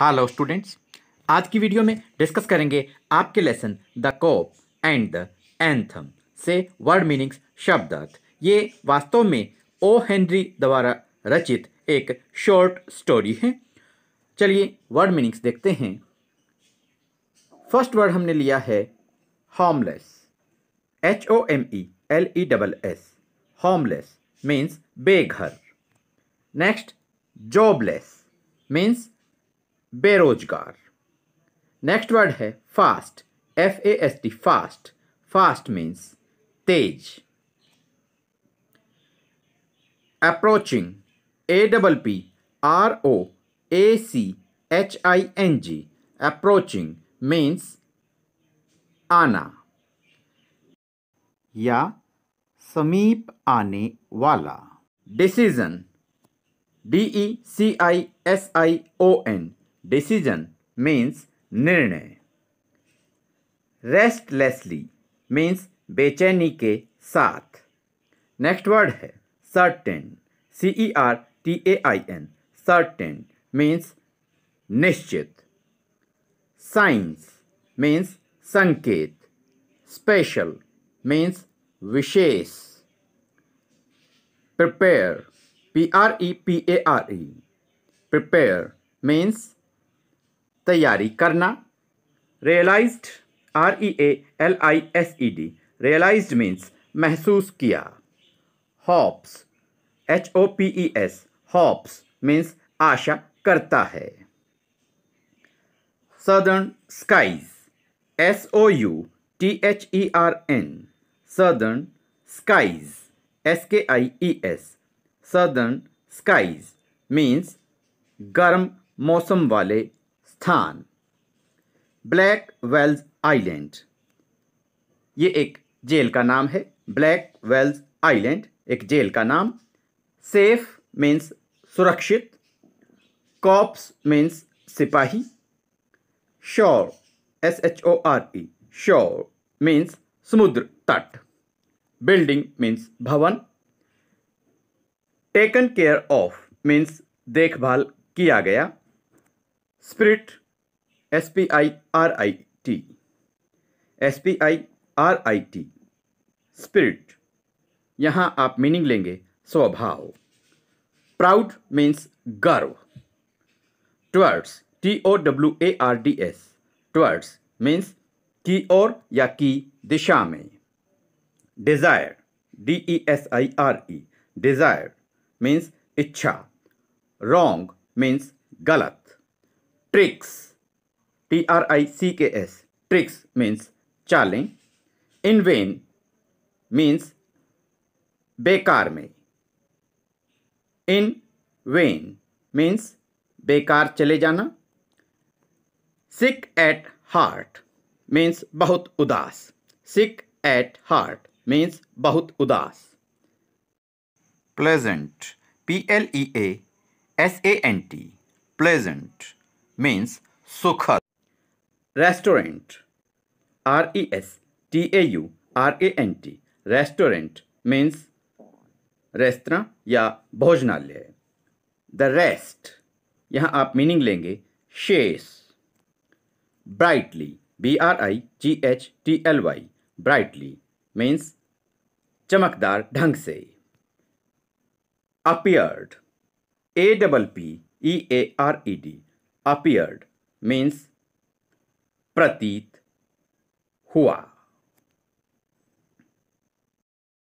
hello हाँ, students आज की वीडियो में डिस्कस करेंगे आपके lesson the cop and the anthem से वर्ड मीनिंग्स शब्द अर्थ ये वास्तव में ओ हेनरी द्वारा रचित एक शॉर्ट स्टोरी है चलिए वर्ड मीनिंग्स देखते हैं फर्स्ट वर्ड हमने लिया है homeless H O M E L E double S homeless means बेघर नेक्स्ट जॉबलेस मीन्स बेरोजगार नेक्स्ट वर्ड है fast F A S T fast fast means तेज approaching A double P R O A C H I N G approaching means आना या समीप आने वाला decision D E C I S I O N decision means निर्णय restlessly means बेचैनी के साथ नेक्स्ट वर्ड है certain C E R T A I N certain means निश्चित साइंस मीन्स संकेत स्पेशल मीन्स विशेष prepare P R E P A R E prepare means तैयारी करना realised R E A L I S E D realise means महसूस किया hopes H O P E S hopes means आशा करता है southern skies S O U T H E R N southern skies S K I E S southern skies means गर्म मौसम वाले स्थान black Blackwell's island ये एक jail का नाम है ब्लैक वेल्स आइलैंड एक जेल का नाम सेफ मीन्स सुरक्षित कॉप्स मीन्स सिपाही shore S H O R E e, shore means समुद्र तट बिल्डिंग मीन्स भवन टेकन केयर ऑफ मीन्स देखभाल किया गया spirit S P I R I T S P I R I T spirit यहाँ आप meaning लेंगे स्वभाव प्राउड मीन्स गर्व towards T O W A R D S towards means की ओर या की दिशा में desire D E e S I R E e, desire means इच्छा रॉन्ग मीन्स गलत tricks T R I C K S tricks means चालें in vain means बेकार में इन वेन मीन्स बेकार चले जाना सिक एट हार्ट मीन्स बहुत उदास सिक एट हार्ट मीन्स बहुत उदास pleasant P L E A S A N T pleasant means सुखद restaurant R E S T A U R A N T restaurant means रेस्तरा या भोजनालय द रेस्ट यहाँ आप मीनिंग लेंगे शेष brightly B R I G H T L Y brightly means चमकदार ढंग से appeared A double P E A R E D appeared means प्रतीत हुआ